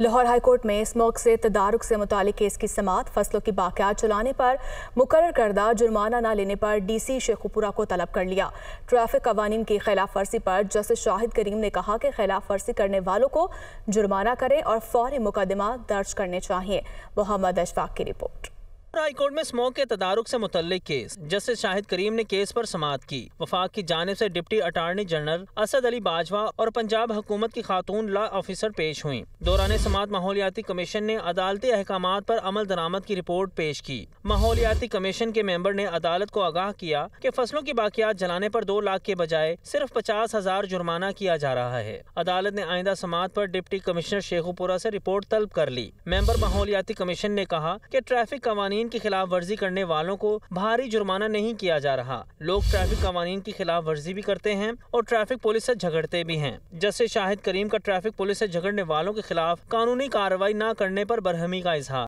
Lahore high court में smoke से तदारक से मुतल केस की समात फसलों की बाक़ात चलाने पर मुकर करदा जुर्माना न लेने पर डी सी शेखुपुरा को तलब कर लिया ट्रैफिक कवानीन की खिलाफ वर्जी पर जस्टिस शाहिद करीम ने कहा कि खिलाफ वर्जी करने वालों को जुर्माना करें और फौरी मुकदमा दर्ज करने चाहिए मोहम्मद अशफाक की रिपोर्ट हाईकोर्ट में स्मोक के तदारक से मुतल केस जस्टिस शाहिद करीम ने केस पर समात की वफाक की जानब से deputy attorney general Asad Ali Bajwa और पंजाब हुकूमत की खातून ला ऑफिसर पेश हुई दौरान समात माहौलियाती कमीशन ने अदालती अहकाम पर अमल दरामद की रिपोर्ट पेश की माहौलियाती कमीशन के मेम्बर ने अदालत को आगाह किया की फसलों की बाकियात जलाने आरोप दो लाख के बजाय सिर्फ पचास हजार जुर्माना किया जा रहा है अदालत ने आइंदा समात आरोप डिप्टी कमिश्नर शेखुपुरा ऐसी रिपोर्ट तलब कर ली मेम्बर माहौलियाती कमीशन ने कहा की ट्रैफिक कवानी कवानीन की खिलाफ वर्जी करने वालों को भारी जुर्माना नहीं किया जा रहा लोग ट्रैफिक कवानीन की खिलाफ वर्जी भी करते हैं और ट्रैफिक पुलिस ऐसी झगड़ते भी हैं जैसे शाहिद करीम का ट्रैफिक पुलिस ऐसी झगड़ने वालों के खिलाफ कानूनी कार्रवाई न करने आरोप बरहमी का इजहार